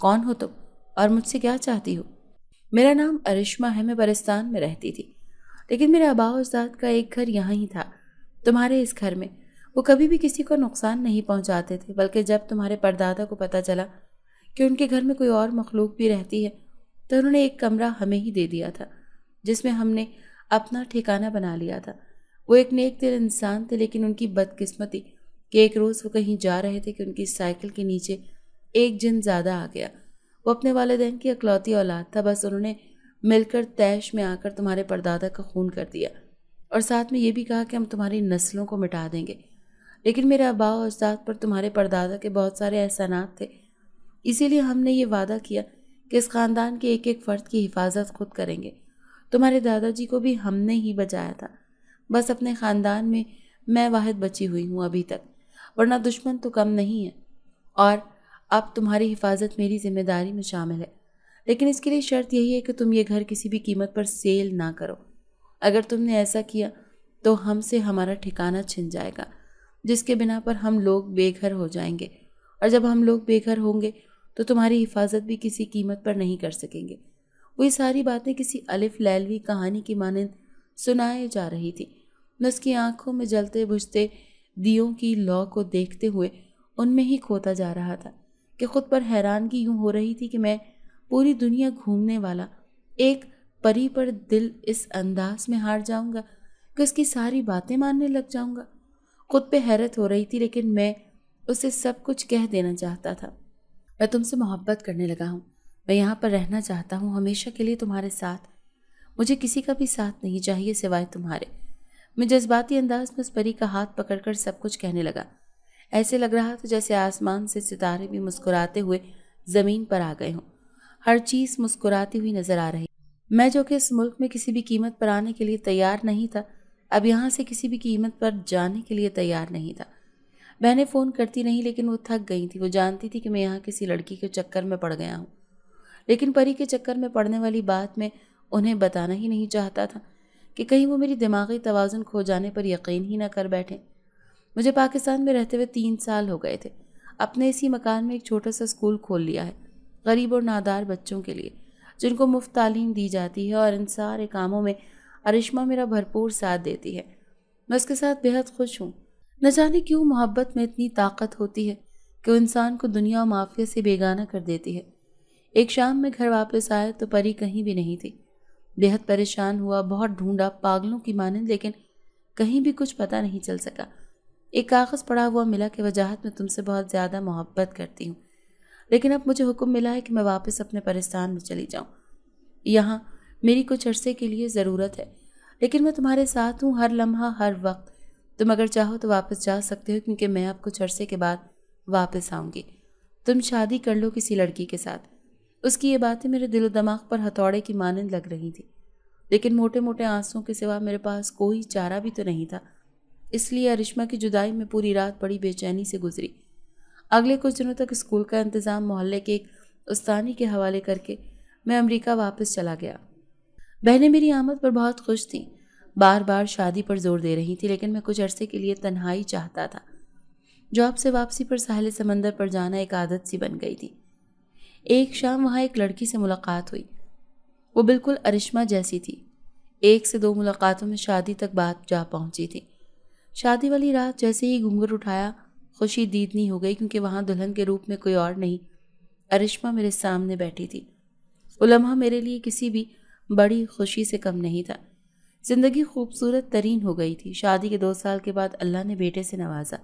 कौन हो तुम तो? और मुझसे क्या चाहती हो मेरा नाम अरिश्मा है मैं परिस्तान में रहती थी लेकिन मेरे आबा उस्ताद का एक घर यहाँ ही था तुम्हारे इस घर में वो कभी भी किसी को नुकसान नहीं पहुँचाते थे बल्कि जब तुम्हारे परदादा को पता चला कि उनके घर में कोई और मखलूक भी रहती है तो उन्होंने एक कमरा हमें ही दे दिया था जिसमें हमने अपना ठिकाना बना लिया था वो एक नेक दिल इंसान थे लेकिन उनकी बदकिस्मती कि एक रोज़ वो कहीं जा रहे थे कि उनकी साइकिल के नीचे एक जिन ज़्यादा आ गया वो अपने वालदेन की अकलौती औलाद था बस उन्होंने मिलकर तैश में आकर तुम्हारे परदादा का खून कर दिया और साथ में ये भी कहा कि हम तुम्हारी नस्लों को मिटा देंगे लेकिन मेरे अबा और उस्ताद पर तुम्हारे परदादा के बहुत सारे एहसानात थे इसीलिए हमने ये वादा किया कि इस ख़ानदान के एक एक फ़र्द की हिफाजत खुद करेंगे तुम्हारे दादाजी को भी हमने ही बचाया था बस अपने ख़ानदान में मैं वाहिद बची हुई हूँ अभी तक वरना दुश्मन तो कम नहीं है और अब तुम्हारी हिफाजत मेरी जिम्मेदारी में शामिल है लेकिन इसके लिए शर्त यही है कि तुम ये घर किसी भी कीमत पर सेल ना करो अगर तुमने ऐसा किया तो हमसे हमारा ठिकाना छिन जाएगा जिसके बिना पर हम लोग बेघर हो जाएंगे और जब हम लोग बेघर होंगे तो तुम्हारी हिफाजत भी किसी कीमत पर नहीं कर सकेंगे वो ये सारी बातें किसी अलिफ लैलवी कहानी की मानंद सुनाए जा रही थी न उसकी आंखों में जलते बुझते दियों की लौ को देखते हुए उनमें ही खोता जा रहा था कि ख़ुद पर हैरानगी यूं हो रही थी कि मैं पूरी दुनिया घूमने वाला एक परी पर दिल इस अंदाज में हार जाऊंगा कि उसकी सारी बातें मानने लग जाऊंगा खुद पे हैरत हो रही थी लेकिन मैं उसे सब कुछ कह देना चाहता था मैं तुमसे मोहब्बत करने लगा हूँ मैं यहाँ पर रहना चाहता हूँ हमेशा के लिए तुम्हारे साथ मुझे किसी का भी साथ नहीं चाहिए सिवाय तुम्हारे मैं जज्बाती अंदाज में उस परी का हाथ पकड़कर सब कुछ कहने लगा ऐसे लग रहा था जैसे आसमान से सितारे भी मुस्कुराते हुए ज़मीन पर आ गए हों हर चीज़ मुस्कुराती हुई नज़र आ रही मैं जो कि इस मुल्क में किसी भी कीमत पर आने के लिए तैयार नहीं था अब यहाँ से किसी भी कीमत पर जाने के लिए तैयार नहीं था बहनें फ़ोन करती नहीं लेकिन वो थक गई थी वो जानती थी कि मैं यहाँ किसी लड़की के चक्कर में पड़ गया हूँ लेकिन परी के चक्कर में पड़ने वाली बात मैं उन्हें बताना ही नहीं चाहता था कि कहीं वो मेरी दिमागी तोज़ुन खो जाने पर यकीन ही ना कर बैठें मुझे पाकिस्तान में रहते हुए तीन साल हो गए थे अपने इसी मकान में एक छोटा सा स्कूल खोल लिया है गरीब और नादार बच्चों के लिए जिनको मुफ्त तालीम दी जाती है और इन सारे कामों में अरिश्मा मेरा भरपूर साथ देती है मैं उसके साथ बेहद खुश हूँ न जाने क्यों मोहब्बत में इतनी ताकत होती है कि वो इंसान को दुनिया और माफिया से बेगाना कर देती है एक शाम में घर वापस आया तो परी कहीं भी नहीं थी बेहद परेशान हुआ बहुत ढूंढा पागलों की माने लेकिन कहीं भी कुछ पता नहीं चल सका एक कागज़ पड़ा हुआ मिला कि वजाहत में तुमसे बहुत ज़्यादा मोहब्बत करती हूँ लेकिन अब मुझे हुक्म मिला है कि मैं वापस अपने परिस्तान में चली जाऊँ यहाँ मेरी कुछ अरसे के लिए ज़रूरत है लेकिन मैं तुम्हारे साथ हूँ हर लम्हा हर वक्त तुम अगर चाहो तो वापस जा सकते हो क्योंकि मैं अब कुछ अरसे के बाद वापस आऊँगी तुम शादी कर लो किसी लड़की के साथ उसकी ये बातें मेरे दिलो दिमाग पर हथौड़े की मानंद लग रही थी लेकिन मोटे मोटे आंसुओं के सिवा मेरे पास कोई चारा भी तो नहीं था इसलिए अरिश्मा की जुदाई में पूरी रात बड़ी बेचैनी से गुजरी अगले कुछ दिनों तक स्कूल का इंतज़ाम मोहल्ले के एक उस्तानी के हवाले करके मैं अमेरिका वापस चला गया बहनें मेरी आमद पर बहुत खुश थीं बार बार शादी पर जोर दे रही थी लेकिन मैं कुछ अरसे के लिए तन्हाई चाहता था जॉब से वापसी पर साहिल समंदर पर जाना एक आदत सी बन गई थी एक शाम वहाँ एक लड़की से मुलाकात हुई वो बिल्कुल अरिश्मा जैसी थी एक से दो मुलाकातों में शादी तक बात जा पहुँची थी शादी वाली रात जैसे ही घूंघट उठाया खुशी दीदनी हो गई क्योंकि वहाँ दुल्हन के रूप में कोई और नहीं अरिश्मा मेरे सामने बैठी थी उलम्हा मेरे लिए किसी भी बड़ी खुशी से कम नहीं था ज़िंदगी खूबसूरत तरीन हो गई थी शादी के दो साल के बाद अल्लाह ने बेटे से नवाजा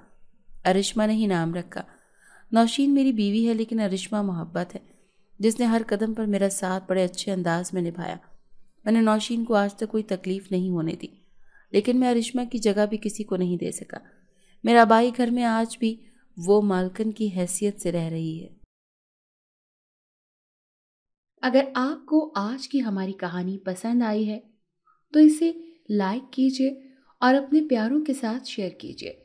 अरिश्मा ने ही नाम रखा नौशीन मेरी बीवी है लेकिन अरिश्मा मोहब्बत है जिसने हर कदम पर मेरा साथ बड़े अच्छे अंदाज में निभाया मैंने नौशीन को आज तक कोई तकलीफ़ नहीं होने दी लेकिन मैं अरिश्मा की जगह भी किसी को नहीं दे सका मेरा बाई घर में आज भी वो मालकन की हैसियत से रह रही है अगर आपको आज की हमारी कहानी पसंद आई है तो इसे लाइक कीजिए और अपने प्यारों के साथ शेयर कीजिए